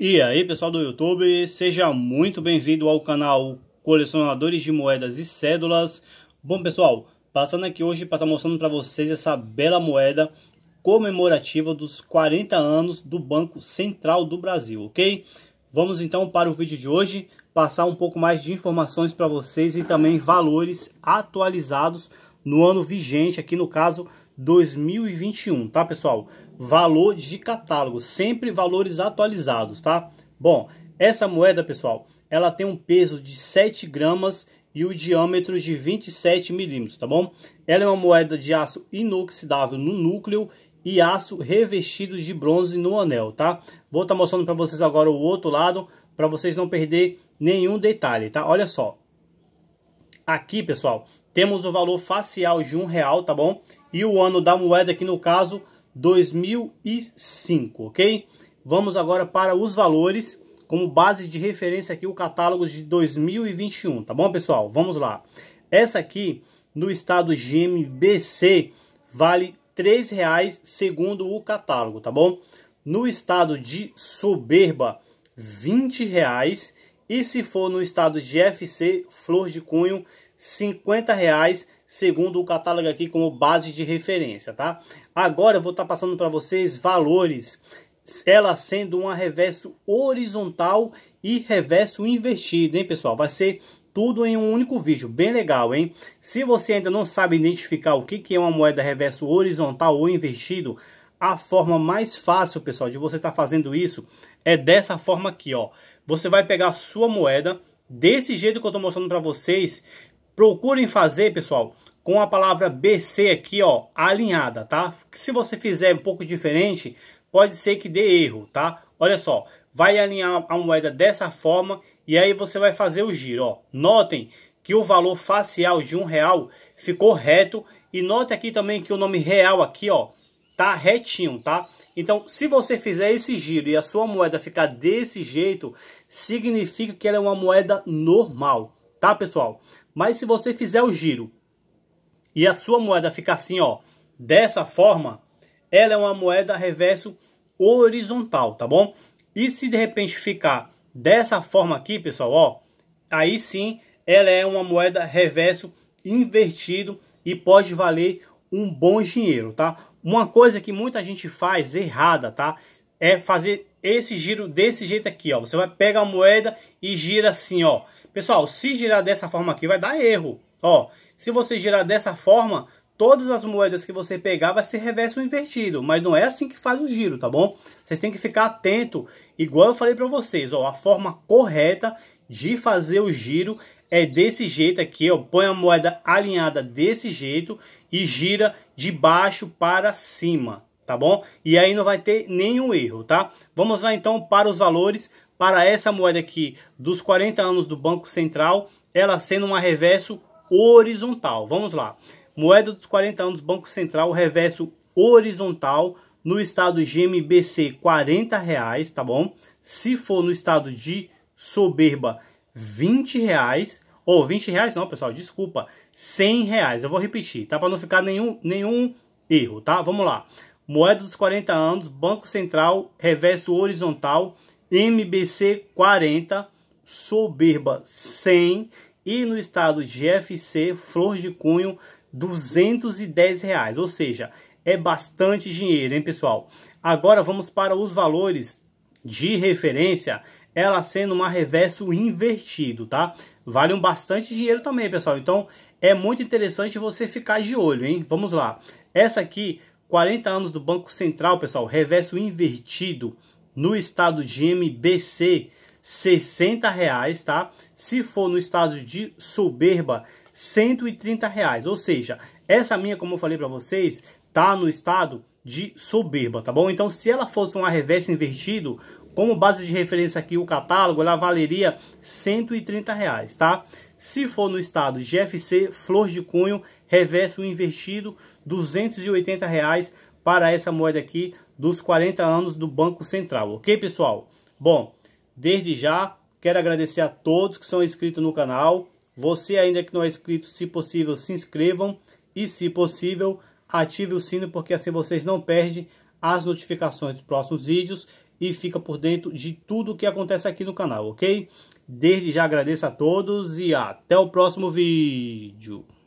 E aí pessoal do YouTube, seja muito bem-vindo ao canal Colecionadores de Moedas e Cédulas. Bom pessoal, passando aqui hoje para estar tá mostrando para vocês essa bela moeda comemorativa dos 40 anos do Banco Central do Brasil, ok? Vamos então para o vídeo de hoje, passar um pouco mais de informações para vocês e também valores atualizados no ano vigente, aqui no caso 2021, tá, pessoal? Valor de catálogo, sempre valores atualizados, tá? Bom, essa moeda, pessoal, ela tem um peso de 7 gramas e o diâmetro de 27 milímetros, tá bom? Ela é uma moeda de aço inoxidável no núcleo e aço revestido de bronze no anel, tá? Vou estar tá mostrando para vocês agora o outro lado, para vocês não perder nenhum detalhe, tá? Olha só. Aqui, pessoal, temos o valor facial de um real, tá bom? e o ano da moeda aqui no caso 2005, ok? Vamos agora para os valores como base de referência aqui o catálogo de 2021, tá bom pessoal? Vamos lá. Essa aqui no estado GMBC vale R$ 3,00 segundo o catálogo, tá bom? No estado de Soberba, R$ 20,00 e se for no estado de FC, Flor de Cunho, R$ 50,00 segundo o catálogo aqui como base de referência, tá? Agora eu vou estar tá passando para vocês valores, ela sendo uma reverso horizontal e reverso invertido, hein, pessoal? Vai ser tudo em um único vídeo, bem legal, hein? Se você ainda não sabe identificar o que, que é uma moeda reverso horizontal ou invertido, a forma mais fácil, pessoal, de você estar tá fazendo isso é dessa forma aqui, ó. Você vai pegar sua moeda, desse jeito que eu estou mostrando para vocês, Procurem fazer, pessoal, com a palavra BC aqui, ó, alinhada, tá? Se você fizer um pouco diferente, pode ser que dê erro, tá? Olha só, vai alinhar a moeda dessa forma e aí você vai fazer o giro, ó. Notem que o valor facial de um real ficou reto e note aqui também que o nome real aqui, ó, tá retinho, tá? Então, se você fizer esse giro e a sua moeda ficar desse jeito, significa que ela é uma moeda normal, tá, pessoal? Mas se você fizer o giro e a sua moeda ficar assim, ó, dessa forma, ela é uma moeda reverso horizontal, tá bom? E se de repente ficar dessa forma aqui, pessoal, ó, aí sim ela é uma moeda reverso invertido e pode valer um bom dinheiro, tá? Uma coisa que muita gente faz errada, tá? É fazer esse giro desse jeito aqui, ó. Você vai pegar a moeda e gira assim, ó. Pessoal, se girar dessa forma aqui vai dar erro. Ó, se você girar dessa forma, todas as moedas que você pegar vai ser reverso invertido, mas não é assim que faz o giro, tá bom? Vocês têm que ficar atento, igual eu falei para vocês, ó, a forma correta de fazer o giro é desse jeito aqui, ó, põe a moeda alinhada desse jeito e gira de baixo para cima, tá bom? E aí não vai ter nenhum erro, tá? Vamos lá então para os valores, para essa moeda aqui dos 40 anos do Banco Central, ela sendo uma reverso horizontal. Vamos lá. Moeda dos 40 anos do Banco Central, reverso horizontal no estado GMBC 40 reais, tá bom? Se for no estado de soberba 20 reais, ou 20 reais não, pessoal, desculpa, 100 reais. Eu vou repetir, tá? Para não ficar nenhum, nenhum erro, tá? Vamos lá. Moeda dos 40 anos, Banco Central, reverso horizontal, MBC 40, Soberba 100 e no estado GFC Flor de Cunho 210 reais, ou seja, é bastante dinheiro, hein pessoal? Agora vamos para os valores de referência, ela sendo uma reverso invertido, tá? Vale um bastante dinheiro também, pessoal, então é muito interessante você ficar de olho, hein? Vamos lá, essa aqui, 40 anos do Banco Central, pessoal, reverso invertido, no estado de MBC, 60 reais, tá? Se for no estado de Soberba, 130 reais. Ou seja, essa minha, como eu falei para vocês, tá no estado de Soberba, tá bom? Então, se ela fosse um reversa invertido, como base de referência aqui o catálogo, ela valeria 130 reais, tá? Se for no estado GFC, flor de cunho, reverso invertido, 280 reais para essa moeda aqui dos 40 anos do Banco Central, ok pessoal? Bom, desde já quero agradecer a todos que são inscritos no canal, você ainda que não é inscrito, se possível se inscrevam e se possível ative o sino porque assim vocês não perdem as notificações dos próximos vídeos e fica por dentro de tudo o que acontece aqui no canal, ok? Desde já agradeço a todos e até o próximo vídeo.